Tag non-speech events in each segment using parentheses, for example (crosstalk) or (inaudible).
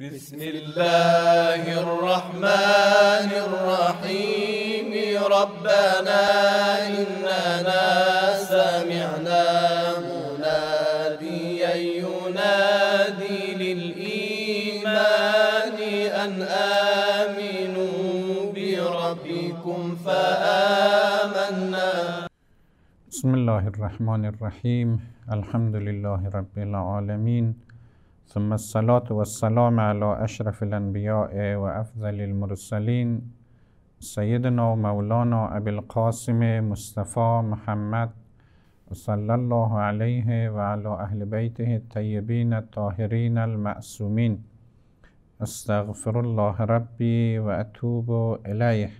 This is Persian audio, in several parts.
بسم الله الرحمن الرحيم ربنا إننا سمعنا مناديا ينادي للإيمان أن آمنوا بربكم فآمنا بسم الله الرحمن الرحيم الحمد لله رب العالمين ثم الصلاة والسلام على أشرف الأنبياء وأفضل المرسلين سيدنا مولانا أبي القاسم مصطفى محمد صلى الله عليه وعلى أهل بيته الطيبين الطاهرين المأسومين أستغفر الله ربي وأتوب إليه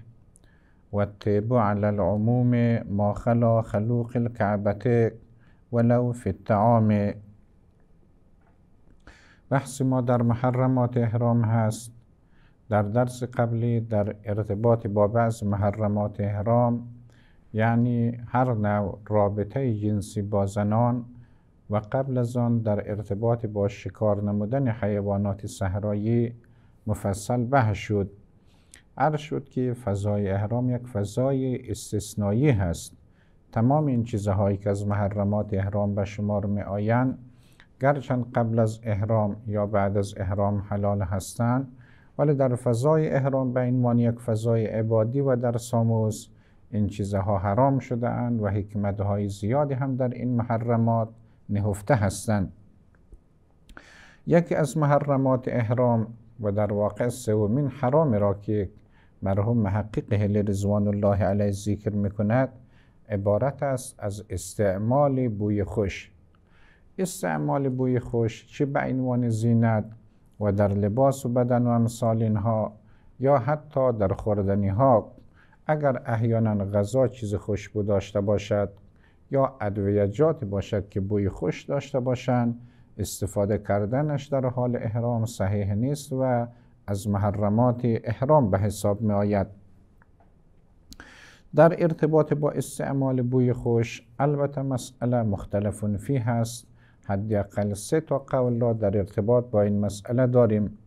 والطيب على العموم ما خلا خلوق الكعبة ولو في الطعام بحث ما در محرمات احرام هست در درس قبلی در ارتباط با بعض محرمات احرام یعنی هر نوع رابطه جنسی با زنان و قبل از آن در ارتباط با شکار نمودن حیوانات صحرایی مفصل بحث شد عرض شد که فضای احرام یک فضای استثنایی هست تمام این چیزهایی که از محرمات احرام به شمار می آیند گرچند قبل از احرام یا بعد از احرام حلال هستند ولی در فضای احرام به این یک فضای عبادی و در ساموز این چیزها حرام شده اند و حکمت های زیادی هم در این محرمات نهفته هستند یکی از محرمات احرام و در واقع سومین حرام را که مرحوم محقق هل رضوان الله علیه ذکر میکند عبارت است از استعمال بوی خوش استعمال بوی خوش چه به عنوان زینت و در لباس و بدن و امثال اینها یا حتی در خوردنی ها اگر احیانا غذا چیز خوشبو داشته باشد یا ادویجات باشد که بوی خوش داشته باشند استفاده کردنش در حال احرام صحیح نیست و از محرمات احرام به حساب می آید در ارتباط با استعمال بوی خوش البته مسئله مختلف فی هست حداقل سه تا قول را در ارتباط با این مسئله داریم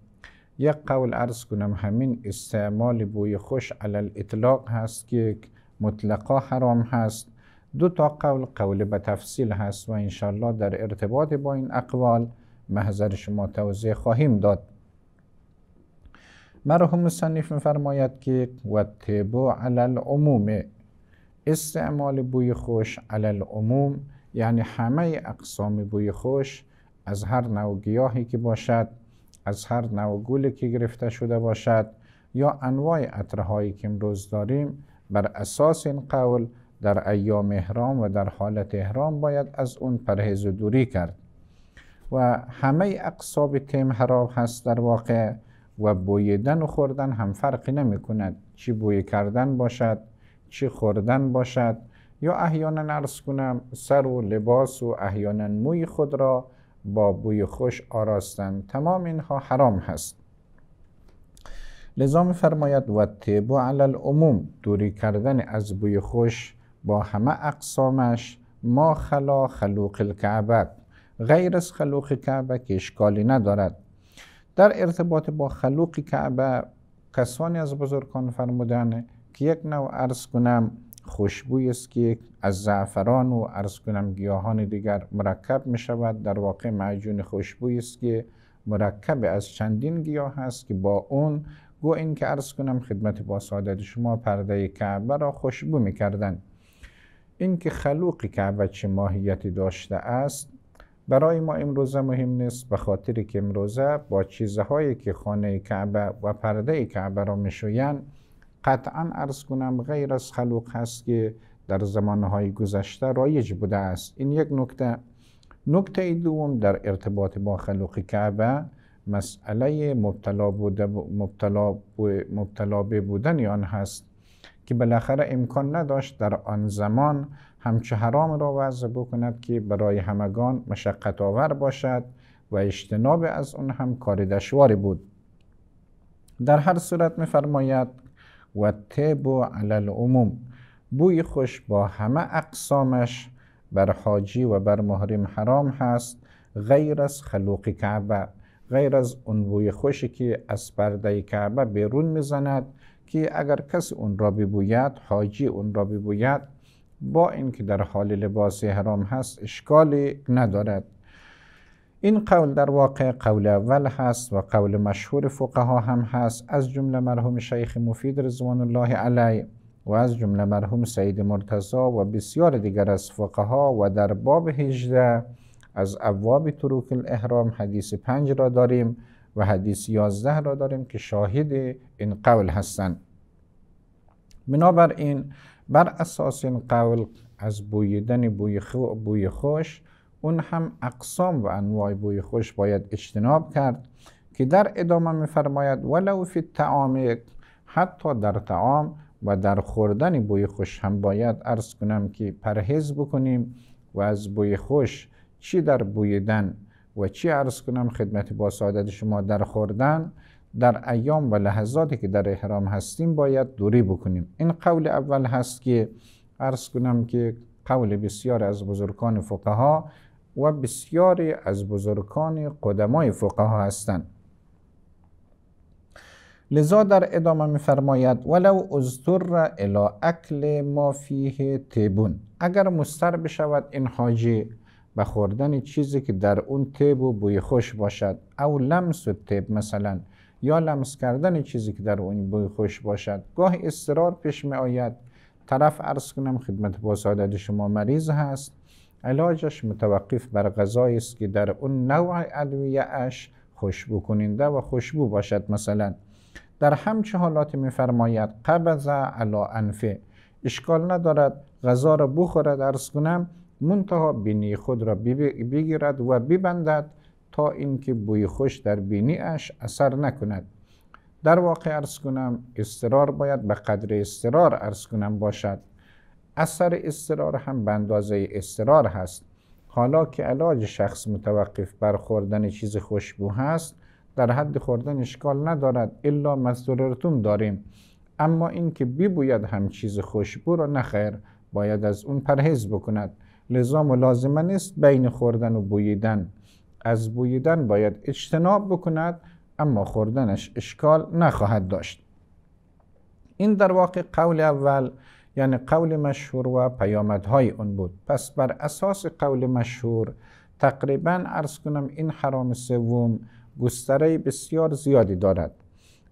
یک قول ارز کنم همین استعمال بوی خوش علی اطلاق هست که مطلقا حرام هست دو تا قول قول به تفصیل هست و انشاءالله در ارتباط با این اقوال محضر شما توضیح خواهیم داد مرحوم مصنف فرماید که و تبو علل عموم استعمال بوی خوش علل عموم یعنی همه اقسام بوی خوش از هر نوع گیاهی که باشد از هر نوع گلی که گرفته شده باشد یا انواع عطرهایی که امروز داریم بر اساس این قول در ایام احرام و در حالت احرام باید از اون پرهیز و دوری کرد و همه اقصاب تیم حراب هست در واقع و بویدن و خوردن هم فرقی نمی کند چی بوی کردن باشد چی خوردن باشد یا احیانا عرض کنم سر و لباس و احیانا موی خود را با بوی خوش آراستن تمام اینها حرام هست لذا فرماید و و علی عموم دوری کردن از بوی خوش با همه اقسامش ما خلا خلوق الکعبه غیر از خلوق کعبه که اشکالی ندارد در ارتباط با خلوق کعبه کسانی از بزرگان فرمودن که یک نوع عرض کنم خوشبویی است که از زعفران و ارز کنم گیاهان دیگر مرکب می شود در واقع معجون خوشبویی است که مرکب از چندین گیاه است که با اون گو این که ارز کنم خدمت با سعادت شما پرده کعبه را خوشبو می کردن این که خلوق کعبه چه ماهیتی داشته است برای ما امروزه مهم نیست به خاطر که امروزه با چیزهایی که خانه کعبه و پرده کعبه را میشویند قطعا ارز کنم غیر از خلوق هست که در زمانهای گذشته رایج بوده است این یک نکته نکته دوم در ارتباط با خلوق کعبه مسئله مبتلا, بوده مبتلا, مبتلا بودن آن هست که بالاخره امکان نداشت در آن زمان همچه حرام را وضع بکند که برای همگان مشقت آور باشد و اجتناب از اون هم کار دشواری بود در هر صورت می‌فرماید و طب و علل عموم بوی خوش با همه اقسامش بر حاجی و بر محرم حرام هست غیر از خلوق کعبه غیر از اون بوی خوشی که از پرده کعبه بیرون میزند که اگر کسی اون را ببوید حاجی اون را ببوید با اینکه در حال لباس حرام هست اشکالی ندارد این قول در واقع قول اول هست و قول مشهور فقها هم هست از جمله مرحوم شیخ مفید رضوان الله علی و از جمله مرحوم سید مرتضا و بسیار دیگر از فقها و در باب 18 از ابواب طرق الاحرام حدیث پنج را داریم و حدیث 11 را داریم که شاهد این قول هستند بنابراین بر اساس این قول از بویدن بوی, بوی خوش اون هم اقسام و انواع بوی خوش باید اجتناب کرد که در ادامه میفرماید ولو فی تعام حتی در تعام و در خوردن بوی خوش هم باید ارز کنم که پرهیز بکنیم و از بوی خوش چی در بویدن و چی ارز کنم خدمت با سعادت شما در خوردن در ایام و لحظاتی که در احرام هستیم باید دوری بکنیم این قول اول هست که ارز کنم که قول بسیار از بزرگان فقها و بسیاری از بزرگان قدمای فقها هستند لذا در ادامه میفرماید ولو ازدر الی اکل ما فیه تیبون اگر مستر بشود این حاجی به خوردن چیزی که در اون تیب و بوی خوش باشد او لمس و تیب مثلا یا لمس کردن چیزی که در اون بوی خوش باشد گاه اصرار پیش می آید طرف عرض کنم خدمت با سعادت شما مریض هست علاجش متوقف بر غذایی است که در اون نوع ادویه اش خوشبو کننده و خوشبو باشد مثلا در همچه حالات میفرماید قبض علا انفه اشکال ندارد غذا را بخورد ارز کنم منتها بینی خود را بگیرد و ببندد تا اینکه بوی خوش در بینی اش اثر نکند در واقع ارز کنم استرار باید به قدر استرار ارز کنم باشد اثر استرار هم به اندازه استرار هست حالا که علاج شخص متوقف بر خوردن چیز خوشبو هست در حد خوردن اشکال ندارد الا مزدورتون داریم اما اینکه ببوید هم چیز خوشبو را نخیر باید از اون پرهیز بکند لذا ملازمه نیست بین خوردن و بویدن از بویدن باید اجتناب بکند اما خوردنش اشکال نخواهد داشت این در واقع قول اول یعنی قول مشهور و پیامدهای اون بود پس بر اساس قول مشهور تقریبا ارز کنم این حرام سوم گستره بسیار زیادی دارد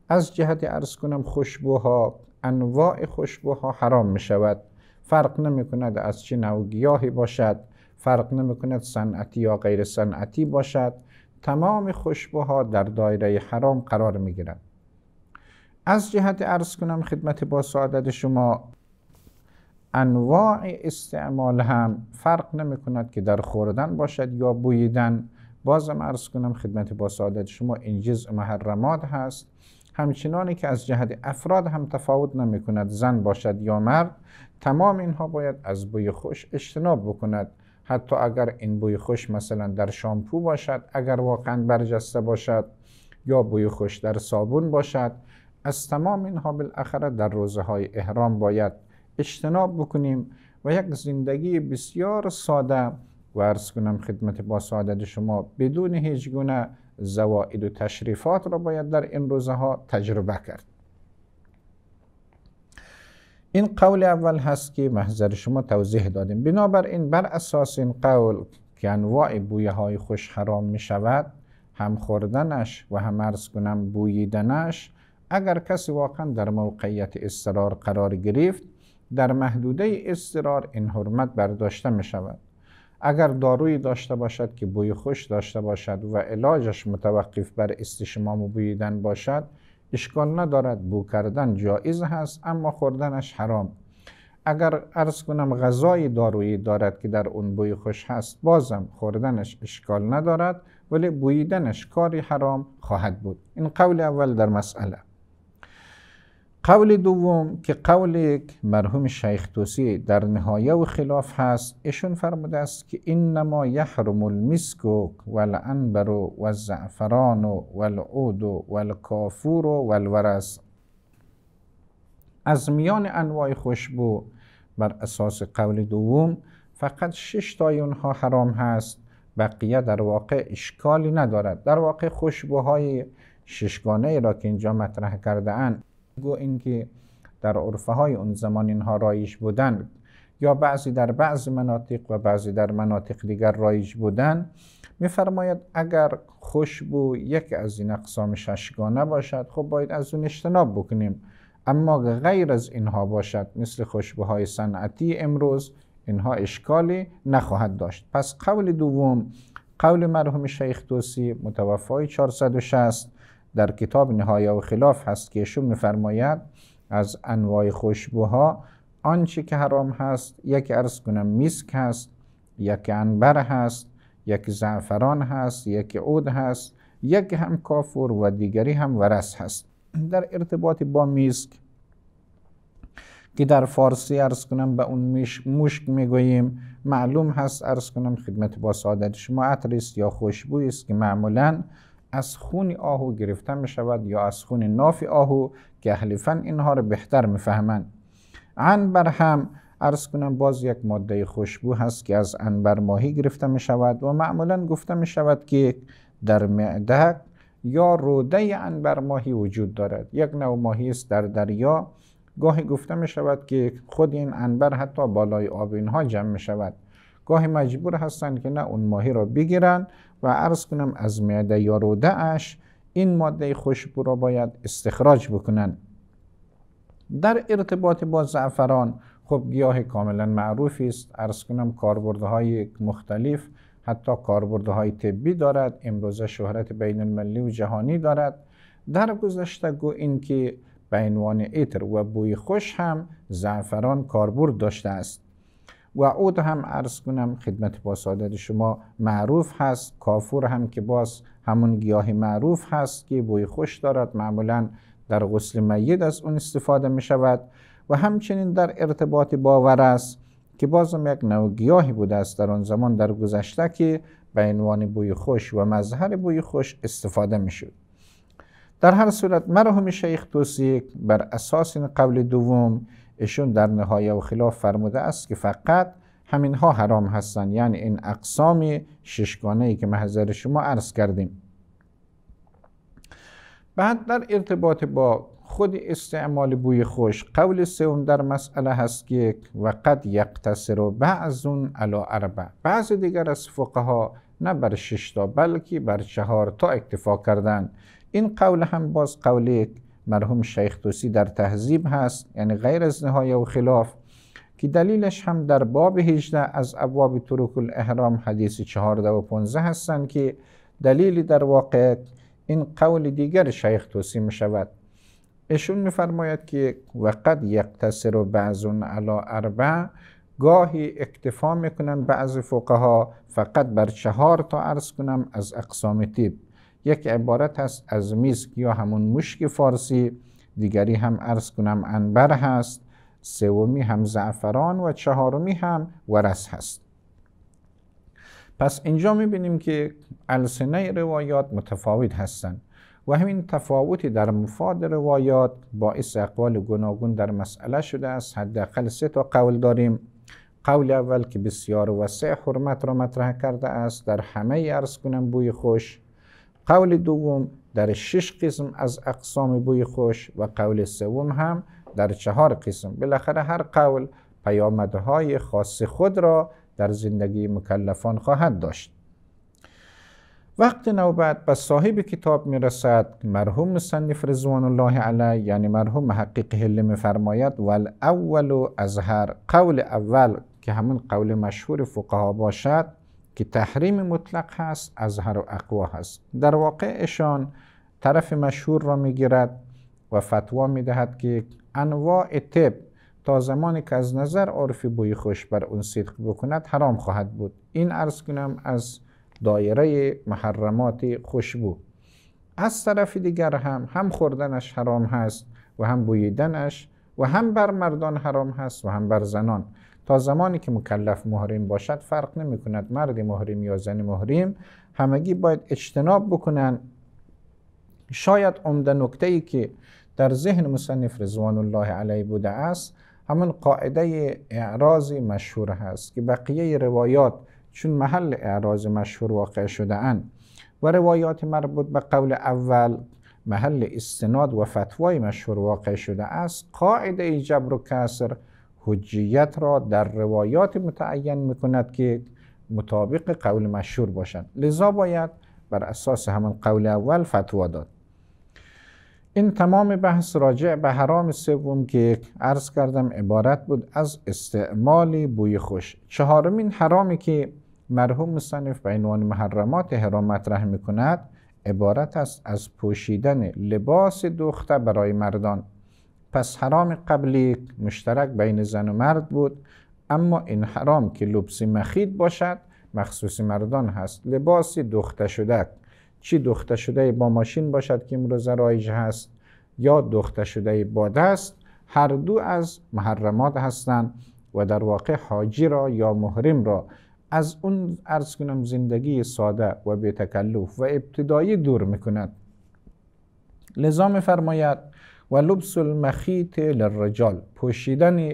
از جهت ارز کنم خوشبوها انواع خوشبوها حرام می شود فرق نمی کند از چه نوع گیاهی باشد فرق نمی کند صنعتی یا غیر صنعتی باشد تمام خوشبوها در دایره حرام قرار می گیرد از جهت ارز کنم خدمت با سعادت شما انواع استعمال هم فرق نمی کند که در خوردن باشد یا بویدن بازم ارز کنم خدمت با سعادت شما این جزء محرمات هست همچنانی که از جهت افراد هم تفاوت نمی کند زن باشد یا مرد تمام اینها باید از بوی خوش اجتناب بکند حتی اگر این بوی خوش مثلا در شامپو باشد اگر واقعا برجسته باشد یا بوی خوش در صابون باشد از تمام اینها بالاخره در روزه های احرام باید اجتناب بکنیم و یک زندگی بسیار ساده و عرض کنم خدمت با سعادت شما بدون هیچ گونه زوائد و تشریفات را باید در این روزه ها تجربه کرد این قول اول هست که محضر شما توضیح دادیم بنابراین بر اساس این قول که انواع بویه های خوش حرام می شود هم خوردنش و هم ارز کنم بوییدنش اگر کسی واقعا در موقعیت استرار قرار گرفت در محدوده استرار این حرمت برداشته می شود اگر دارویی داشته باشد که بوی خوش داشته باشد و علاجش متوقف بر استشمام و بویدن باشد اشکال ندارد بو کردن جایز هست اما خوردنش حرام اگر ارز کنم غذای دارویی دارد که در اون بوی خوش هست بازم خوردنش اشکال ندارد ولی بویدنش کاری حرام خواهد بود این قول اول در مسئله قول دوم که قول مرحوم شیخ توسی در نهایه و خلاف هست ایشون فرموده است که انما یحرم المسک و الانبر و الزعفران و العود و و الورس از میان انواع خوشبو بر اساس قول دوم فقط شش تای اونها حرام هست بقیه در واقع اشکالی ندارد در واقع خوشبوهای ششگانه را که اینجا مطرح کرده اند گو اینکه در عرفه های اون زمان اینها رایج بودند یا بعضی در بعضی مناطق و بعضی در مناطق دیگر رایج بودند میفرماید اگر خوشبو یک از این اقسام ششگانه باشد خب باید از اون اجتناب بکنیم اما غیر از اینها باشد مثل خوشبوهای صنعتی امروز اینها اشکالی نخواهد داشت پس قول دوم قول مرحوم شیخ توسی متوفای 460 در کتاب نهایه و خلاف هست که شو میفرماید از انواع خوشبوها آنچه که حرام هست یک ارز کنم میسک هست یک انبر هست یک زعفران هست یک عود هست یک هم کافور و دیگری هم ورس هست در ارتباط با میسک که در فارسی ارز کنم به اون میش مشک میگوییم معلوم هست ارز کنم خدمت با سعادت شما عطر است یا خوشبویی است که معمولاً از خون آهو گرفته می شود یا از خون ناف آهو که اهلیفن اینها را بهتر میفهمند انبر هم ارز کنم باز یک ماده خوشبو هست که از انبر ماهی گرفته می شود و معمولا گفته می شود که در معده یا روده انبر ماهی وجود دارد یک نوع ماهی است در دریا گاهی گفته می شود که خود این انبر حتی بالای آب اینها جمع می شود گاهی مجبور هستند که نه اون ماهی را بگیرن و عرض کنم از معده یا اش این ماده خوشبو را باید استخراج بکنن در ارتباط با زعفران خب گیاه کاملا معروفی است ارز کنم کاربردهای مختلف حتی کاربردهای طبی دارد امروزه شهرت بین المللی و جهانی دارد در گذشته گو این که به عنوان ایتر و بوی خوش هم زعفران کاربرد داشته است و عود هم عرض کنم خدمت با سعادت شما معروف هست کافور هم که باز همون گیاه معروف هست که بوی خوش دارد معمولا در غسل میت از اون استفاده می شود و همچنین در ارتباط باور است که باز یک نوع گیاهی بوده است در آن زمان در گذشته که به عنوان بوی خوش و مظهر بوی خوش استفاده می شود. در هر صورت مرحوم شیخ توسیک بر اساس این قول دوم ایشون در نهایه و خلاف فرموده است که فقط همینها حرام هستند یعنی این اقسام ششگانه ای که محضر شما عرض کردیم بعد در ارتباط با خود استعمال بوی خوش قول سوم در مسئله هست که و یقتصر و بعضون علا اربع بعض دیگر از فقها نه بر شش تا بلکه بر چهار تا اکتفا کردن این قول هم باز قول مرحوم شیخ توسی در تهذیب هست یعنی غیر از نهایه و خلاف که دلیلش هم در باب 18 از ابواب طرق الاحرام حدیث 14 و 15 هستند که دلیلی در واقع این قول دیگر شیخ توسی می شود ایشون میفرماید که وقد یقتصر و بعضون علا اربع گاهی اکتفا میکنن بعض فقها فقط بر چهار تا عرض کنم از اقسام تیب یک عبارت هست از میسک یا همون مشک فارسی دیگری هم عرض کنم انبر هست سومی هم زعفران و چهارمی هم ورس هست پس اینجا میبینیم که السنه روایات متفاوت هستند و همین تفاوتی در مفاد روایات باعث اقوال گناگون در مسئله شده است حداقل سه تا قول داریم قول اول که بسیار وسیع حرمت را مطرح کرده است در همه ارز کنم بوی خوش قول دوم در شش قسم از اقسام بوی خوش و قول سوم هم در چهار قسم بالاخره هر قول پیامدهای خاص خود را در زندگی مکلفان خواهد داشت وقت نوبت به صاحب کتاب میرسد رسد مرحوم مصنف رضوان الله علیه یعنی مرحوم محقق حلم میفرماید فرماید والاول از هر قول اول که همون قول مشهور فقها باشد که تحریم مطلق هست از هر اقوا هست در واقعشان طرف مشهور را میگیرد و فتوا میدهد که انواع طب تا زمانی که از نظر عرفی بوی خوش بر اون صدق بکند حرام خواهد بود این عرض کنم از دایره محرمات خوشبو از طرف دیگر هم هم خوردنش حرام هست و هم بویدنش و هم بر مردان حرام هست و هم بر زنان تا زمانی که مکلف محرم باشد فرق نمی کند مرد محرم یا زن محرم همگی باید اجتناب بکنند شاید عمده نکته ای که در ذهن مصنف رضوان الله علیه بوده است همون قاعده اعراض مشهور هست که بقیه روایات چون محل اعراض مشهور واقع شده اند و روایات مربوط به قول اول محل استناد و فتوای مشهور واقع شده است قاعده جبر و کسر حجیت را در روایات متعین میکند که مطابق قول مشهور باشند لذا باید بر اساس همان قول اول فتوا داد این تمام بحث راجع به حرام سوم که عرض کردم عبارت بود از استعمال بوی خوش چهارمین حرامی که مرحوم مصنف به عنوان محرمات حرام مطرح میکند عبارت است از پوشیدن لباس دختر برای مردان پس حرام قبلی مشترک بین زن و مرد بود اما این حرام که لبس مخید باشد مخصوص مردان هست لباسی دخته شده چی دخته شده با ماشین باشد که امروز رایج هست یا دخته شده با دست هر دو از محرمات هستند و در واقع حاجی را یا محرم را از اون ارز کنم زندگی ساده و بی تکلف و ابتدایی دور میکند لذا فرماید و لبس المخیط للرجال پوشیدن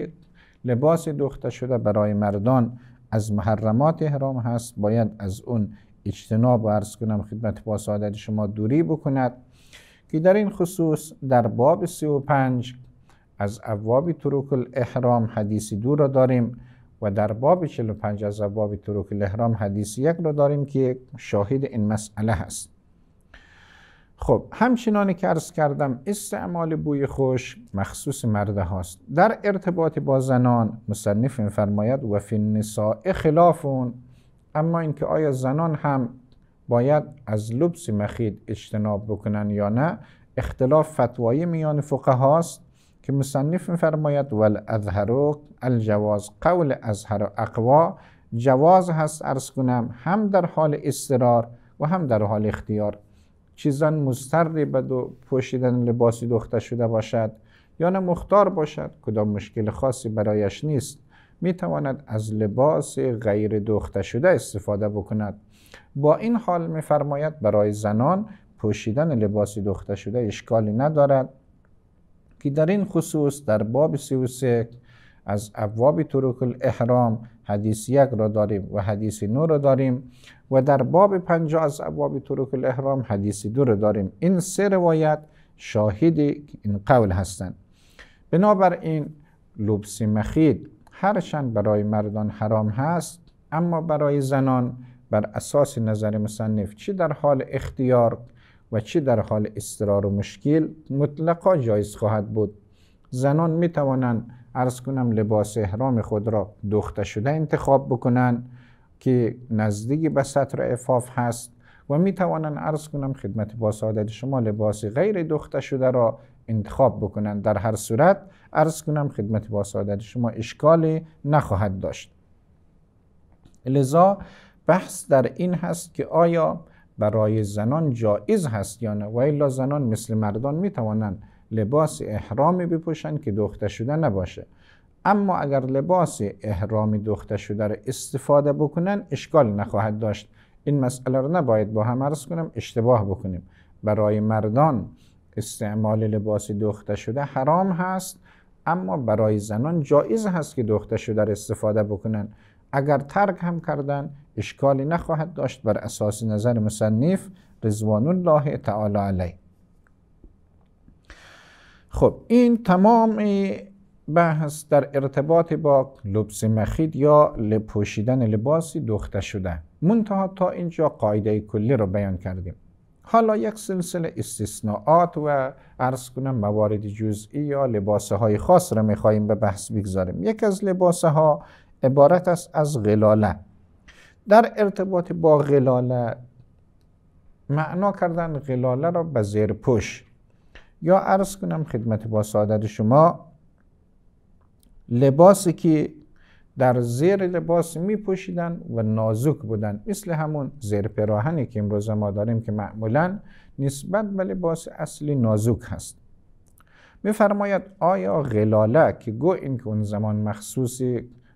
لباس دوخته شده برای مردان از محرمات احرام هست باید از اون اجتناب و عرض کنم خدمت با سعادت شما دوری بکند که در این خصوص در باب پنج از ابواب تروک الاحرام حدیث دو را داریم و در باب 45 از ابواب تروک الاحرام حدیث یک را داریم که شاهد این مسئله هست خب همچنانی که عرض کردم استعمال بوی خوش مخصوص مرده هاست در ارتباط با زنان مصنف فرماید و فی النساء خلافون اما اینکه آیا زنان هم باید از لبس مخید اجتناب بکنن یا نه اختلاف فتوایی میان فقه هاست که مصنف میفرماید والاظهر الجواز قول اظهر اقوا جواز هست ارز کنم هم در حال استرار و هم در حال اختیار چیزان مستر به پوشیدن لباسی دختر شده باشد یا نه مختار باشد کدام مشکل خاصی برایش نیست می از لباس غیر دخته شده استفاده بکند با این حال میفرماید برای زنان پوشیدن لباس دختر شده اشکالی ندارد که در این خصوص در باب 33 از ابواب طرق الاحرام حدیث یک را داریم و حدیث نو را داریم و در باب پنجا از ابواب طرق الاحرام حدیث دو رو داریم این سه روایت شاهد این قول هستند بنابراین لبس مخید هرچند برای مردان حرام هست اما برای زنان بر اساس نظر مصنف چی در حال اختیار و چی در حال استرار و مشکل مطلقا جایز خواهد بود زنان می توانند ارز کنم لباس احرام خود را دخته شده انتخاب بکنند که نزدیک به سطر افاف هست و می توانند عرض کنم خدمت با سعادت شما لباس غیر دخته شده را انتخاب بکنند در هر صورت عرض کنم خدمت با سعادت شما اشکالی نخواهد داشت لذا بحث در این هست که آیا برای زنان جایز هست یا نه و الا زنان مثل مردان می توانند لباس احرامی بپوشند که دخته شده نباشه اما اگر لباس احرام دخته شده را استفاده بکنن اشکال نخواهد داشت این مسئله را نباید با هم عرض کنم اشتباه بکنیم برای مردان استعمال لباس دخته شده حرام هست اما برای زنان جایز هست که دخته شده را استفاده بکنن اگر ترک هم کردن اشکالی نخواهد داشت بر اساس نظر مصنف رضوان الله تعالی علیه خب این تمام بحث در ارتباط با لبس مخید یا لپوشیدن لباسی دخته شده منتها تا اینجا قاعده کلی رو بیان کردیم حالا یک سلسله استثناعات و عرض کنم موارد جزئی یا لباسهای های خاص را میخواییم به بحث بگذاریم یک از لباسه ها عبارت است از غلاله در ارتباط با غلاله معنا کردن غلاله را به زیر پوش یا عرض کنم خدمت با سعادت شما لباسی که در زیر لباس می پوشیدن و نازک بودن مثل همون زیر پراهنی که امروز ما داریم که معمولا نسبت به لباس اصلی نازک هست فرماید آیا غلاله که گو این که اون زمان مخصوص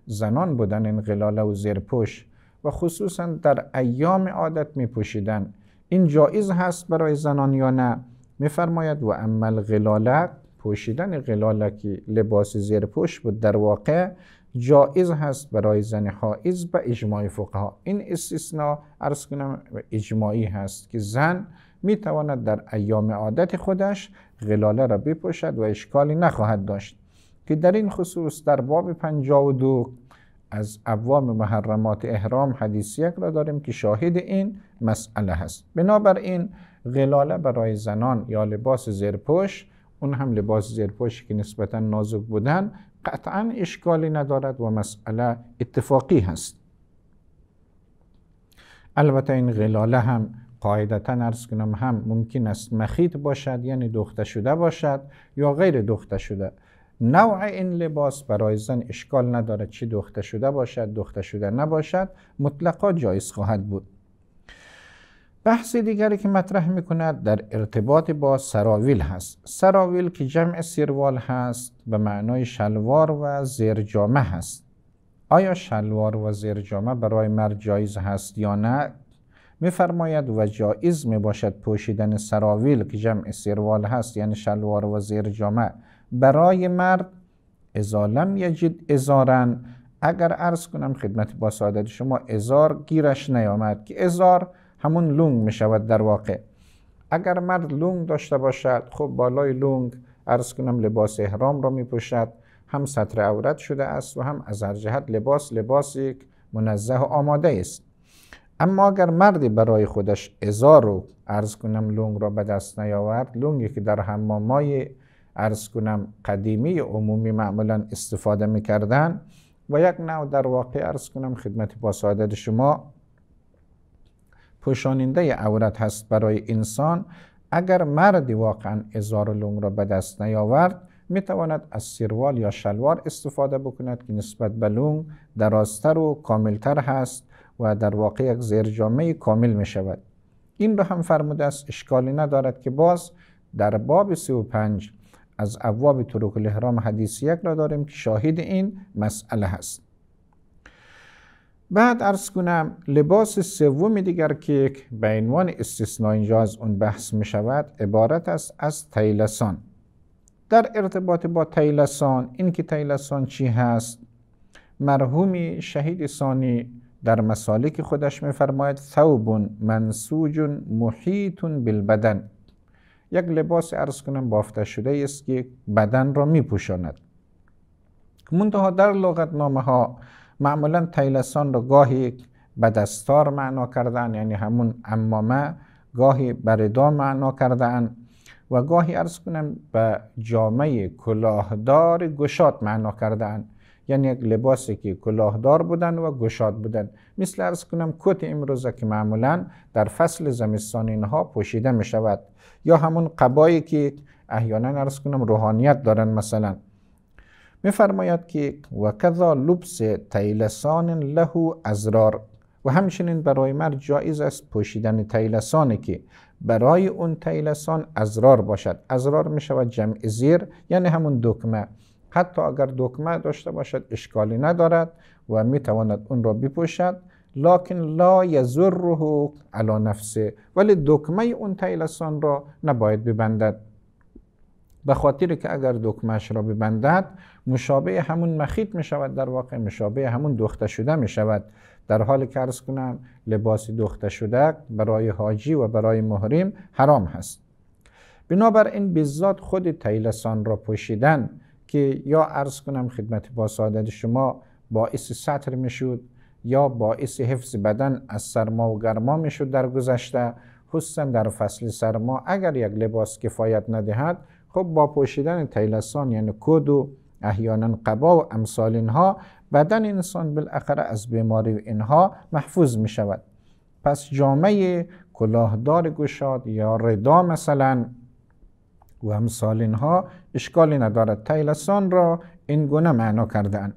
زنان بودن این غلاله و زیرپوش و خصوصا در ایام عادت می پوشیدن این جایز هست برای زنان یا نه فرماید و اما الغلاله پوشیدن که لباس زیر پوش بود در واقع جایز هست برای زن حائز به اجماع فقها این استثناء ارز کنم اجماعی هست که زن می تواند در ایام عادت خودش غلاله را بپوشد و اشکالی نخواهد داشت که در این خصوص در باب 52 از ابواب محرمات احرام حدیث یک را داریم که شاهد این مسئله هست بنابراین غلاله برای زنان یا لباس پوش اون هم لباس پوشی که نسبتا نازک بودن قطعا اشکالی ندارد و مسئله اتفاقی هست البته این غلاله هم قاعدتا ارز کنم هم ممکن است مخیط باشد یعنی دخته شده باشد یا غیر دخته شده نوع این لباس برای زن اشکال ندارد چی دخته شده باشد دخته شده نباشد مطلقا جایز خواهد بود بحث دیگری که مطرح میکند در ارتباط با سراویل هست سراویل که جمع سیروال هست به معنای شلوار و زیرجامه هست آیا شلوار و زیرجامه برای مرد جایز هست یا نه میفرماید و جایز می باشد پوشیدن سراویل که جمع سیروال هست یعنی شلوار و زیرجامه برای مرد ازالم یجید ازارن اگر عرض کنم خدمت با سعادت شما ازار گیرش نیامد که ازار همون لونگ می شود در واقع اگر مرد لونگ داشته باشد خب بالای لونگ ارز کنم لباس احرام را می پوشد هم سطر عورت شده است و هم از هر جهت لباس لباس یک منزه و آماده است اما اگر مردی برای خودش ازار رو ارز کنم لونگ را به دست نیاورد لونگی که در حمامای ارز کنم قدیمی عمومی معمولا استفاده میکردن و یک نوع در واقع ارز کنم خدمت با شما پوشاننده عورت هست برای انسان اگر مرد واقعا ازار و لنگ را به دست نیاورد می تواند از سیروال یا شلوار استفاده بکند که نسبت به لنگ درازتر و کاملتر هست و در واقع یک جامعه کامل می شود این را هم فرموده است اشکالی ندارد که باز در باب 35 از ابواب طرق الاحرام حدیث یک را داریم که شاهد این مسئله هست بعد ارز کنم لباس سوم دیگر که به عنوان استثناء اینجا از اون بحث می شود عبارت است از تیلسان در ارتباط با تیلسان این که تیلسان چی هست مرحوم شهید ثانی در مسالک خودش میفرماید ثوب منسوج محیط بالبدن یک لباس ارز کنم بافته شده است که بدن را می پوشاند منتها در لغت نامه ها معمولا تیلسان را گاهی به دستار معنا کردن یعنی همون امامه گاهی بردا معنا کردن و گاهی ارز کنم به جامعه کلاهدار گشاد معنا کردن یعنی یک لباسی که کلاهدار بودن و گشاد بودن مثل ارز کنم کت امروزه که معمولا در فصل زمستان اینها پوشیده می شود یا همون قبایی که احیانا ارز کنم روحانیت دارن مثلا میفرماید که و کذا لبس تیلسان له ازرار و همچنین برای مرد جایز است پوشیدن تیلسانی که برای اون تیلسان ازرار باشد ازرار می شود جمع زیر یعنی همون دکمه حتی اگر دکمه داشته باشد اشکالی ندارد و می تواند اون را بپوشد لکن لا یزره علی نفسه ولی دکمه اون تیلسان را نباید ببندد به خاطر که اگر دکمش را ببندد مشابه همون مخیط می شود در واقع مشابه همون دخته شده می شود در حال که ارز کنم لباس دخته شده برای حاجی و برای محرم حرام هست این بزاد خود تیلسان را پوشیدن که یا ارز کنم خدمت با سعادت شما باعث سطر می شود یا باعث حفظ بدن از سرما و گرما می شود در گذشته خصوصا در فصل سرما اگر یک لباس کفایت ندهد خب با پوشیدن تیلسان یعنی کد و احیانا قبا و امثال اینها بدن انسان بالاخره از بیماری و اینها محفوظ می شود پس جامعه کلاهدار گشاد یا ردا مثلا و امثال اینها اشکالی ندارد تیلسان را این گونه معنا اند.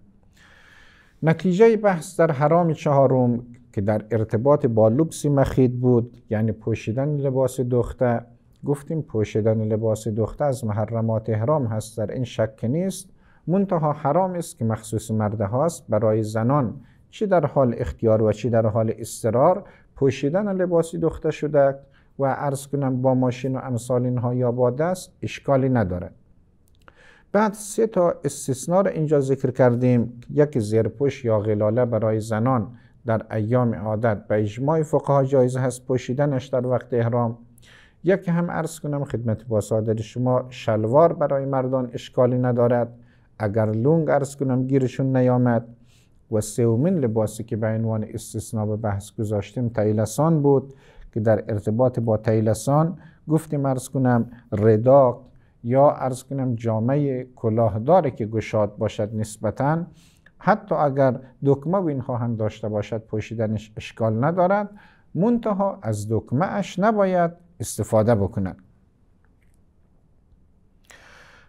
نتیجه بحث در حرام چهارم که در ارتباط با لبس مخید بود یعنی پوشیدن لباس دختر گفتیم پوشیدن لباس دختر از محرمات احرام هست در این شک نیست منتها حرام است که مخصوص مرده هاست برای زنان چی در حال اختیار و چی در حال استرار پوشیدن لباسی دختر شده و عرض کنم با ماشین و امثال اینها یا با دست اشکالی نداره بعد سه تا استثنا را اینجا ذکر کردیم یک زیرپوش یا غلاله برای زنان در ایام عادت به اجماع فقها جایز هست پوشیدنش در وقت احرام یکی هم عرض کنم خدمت با شما شلوار برای مردان اشکالی ندارد اگر لونگ عرض کنم گیرشون نیامد و سومین لباسی که به عنوان استثناء به بحث گذاشتیم تیلسان بود که در ارتباط با تیلسان گفتیم عرض کنم رداق یا عرض کنم جامعه کلاهداری که گشاد باشد نسبتا حتی اگر دکمه و اینها هم داشته باشد پوشیدنش اشکال ندارد منتها از دکمه اش نباید استفاده بکنن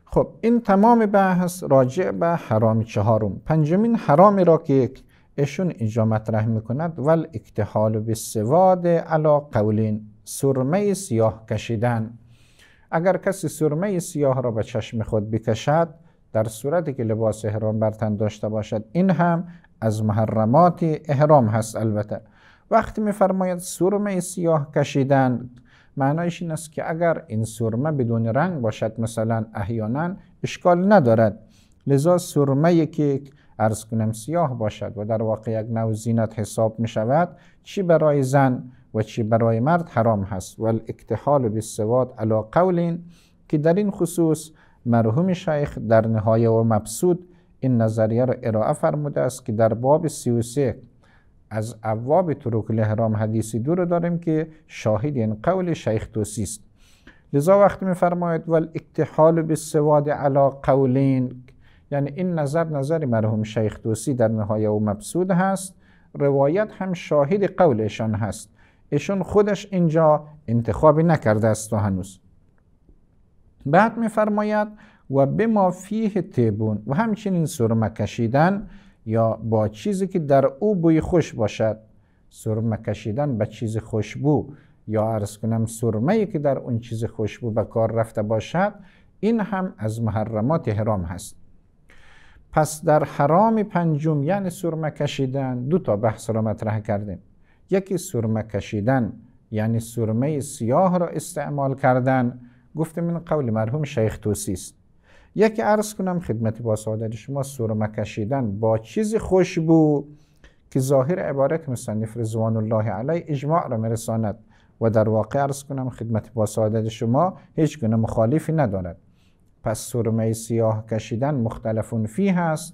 خب این تمام بحث راجع به حرام چهارم پنجمین حرامی را که ایشون اینجا مطرح میکند ول اکتحال به سواد علا قولین سرمه سیاه کشیدن اگر کسی سرمه سیاه را به چشم خود بکشد در صورتی که لباس احرام برتن داشته باشد این هم از محرمات احرام هست البته وقتی میفرماید سرمه سیاه کشیدن معنایش این است که اگر این سرمه بدون رنگ باشد مثلا احیانا اشکال ندارد لذا سرمه که ارز کنم سیاه باشد و در واقع یک نوع زینت حساب می شود چی برای زن و چی برای مرد حرام هست و الاکتحال به سواد علا قولین که در این خصوص مرحوم شیخ در نهایه و مبسود این نظریه را ارائه فرموده است که در باب 33 از عواب طرق لهرام حدیثی دو رو داریم که شاهد این یعنی قول شیخ توسی است لذا وقتی میفرماید ول اکتحال به سواد علا قولین یعنی این نظر نظر مرحوم شیخ توسی در نهای او مبسود هست روایت هم شاهد قولشان هست ایشون خودش اینجا انتخابی نکرده است و هنوز بعد میفرماید و ما فیه تیبون و همچنین سرمه کشیدن یا با چیزی که در او بوی خوش باشد سرمه کشیدن به چیز خوشبو یا عرض کنم سرمه ای که در اون چیز خوشبو به کار رفته باشد این هم از محرمات حرام هست پس در حرام پنجم یعنی سرمه کشیدن دو تا بحث را مطرح کردیم یکی سرمه کشیدن یعنی سرمه سیاه را استعمال کردن گفتم این قول مرحوم شیخ توسی است یکی عرض کنم خدمت با سعادت شما سرمه کشیدن با چیزی خوشبو که ظاهر عبارت مصنف رضوان الله علیه اجماع را میرساند و در واقع عرض کنم خدمت با سعادت شما هیچ گونه مخالفی ندارد پس سرمه سیاه کشیدن مختلفون فی هست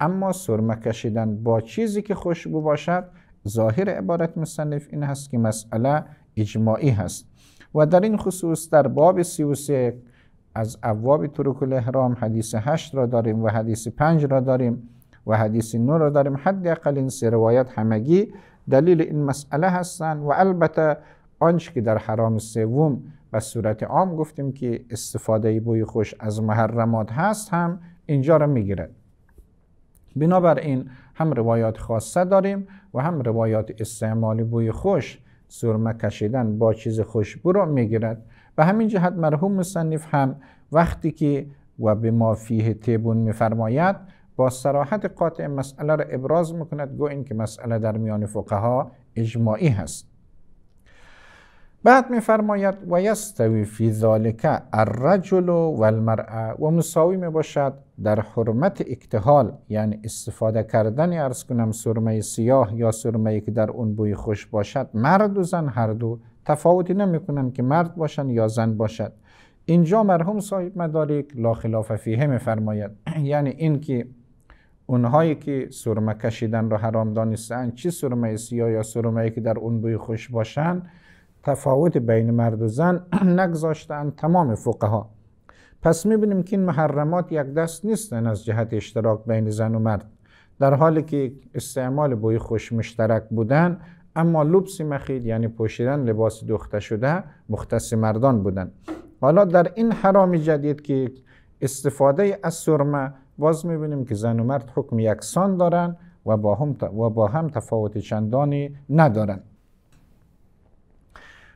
اما سرمه کشیدن با چیزی که خوشبو باشد ظاهر عبارت مصنف این هست که مسئله اجماعی هست و در این خصوص در باب 33 از ابواب طرق الاحرام حدیث 8 را داریم و حدیث 5 را داریم و حدیث 9 را داریم حداقل این سه روایت همگی دلیل این مسئله هستند و البته آنچه که در حرام سوم و صورت عام گفتیم که استفاده بوی خوش از محرمات هست هم اینجا را میگیرد بنابراین هم روایات خاصه داریم و هم روایات استعمال بوی خوش سرمه کشیدن با چیز خوشبو را میگیرد به همین جهت مرحوم مصنف هم وقتی که و به ما فیه تیبون میفرماید با سراحت قاطع مسئله را ابراز میکند گو این که مسئله در میان فقها اجماعی هست بعد میفرماید و یستوی فی ذالک الرجل و المرأه و مساوی می باشد در حرمت اکتحال یعنی استفاده کردن ارز کنم سرمه سیاه یا سرمه که در اون بوی خوش باشد مرد و زن هر دو تفاوتی نمیکنن که مرد باشن یا زن باشد اینجا مرحوم صاحب مدارک لا خلاف فیه میفرماید (clears throat) یعنی که اونهایی که سرمه کشیدن را حرام دانستن چی سرمه سیاه یا سرمه که در اون بوی خوش باشن تفاوت بین مرد و زن (clears throat) نگذاشتن تمام فقها پس میبینیم که این محرمات یک دست نیستن از جهت اشتراک بین زن و مرد در حالی که استعمال بوی خوش مشترک بودن اما لبس مخید یعنی پوشیدن لباس دخته شده مختص مردان بودن حالا در این حرام جدید که استفاده از سرمه باز میبینیم که زن و مرد حکم یکسان دارند و با هم, و با هم تفاوت چندانی ندارند.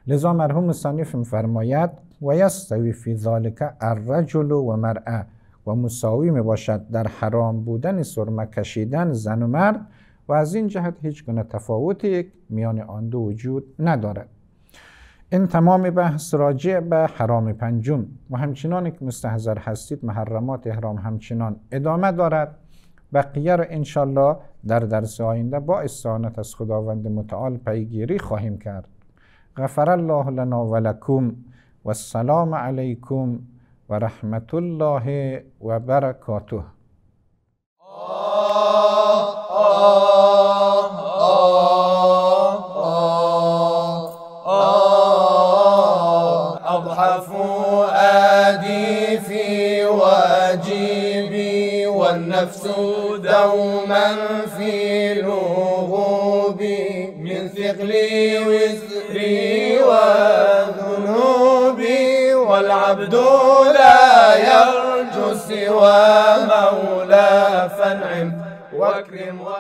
لذا مرحوم صنیف فرماید و یستوی فی ذالک الرجل و مرأه و مساوی میباشد در حرام بودن سرمه کشیدن زن و مرد و از این جهت هیچ گونه تفاوتی میان آن دو وجود ندارد این تمام بحث راجع به حرام پنجم و همچنان که مستحضر هستید محرمات احرام همچنان ادامه دارد بقیه را انشالله در درس آینده با استعانت از خداوند متعال پیگیری خواهیم کرد غفر الله لنا و لکم و السلام علیکم و رحمت الله و برکاته يوما في الوغوب من ثقلي وزري وذنوبي والعبد لا يرجو سوى مولى فانعم واكرم